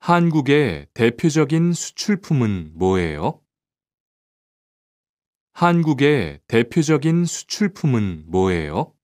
한국의 대표적인 수출품은 뭐예요? 한국의 대표적인 수출품은 뭐예요?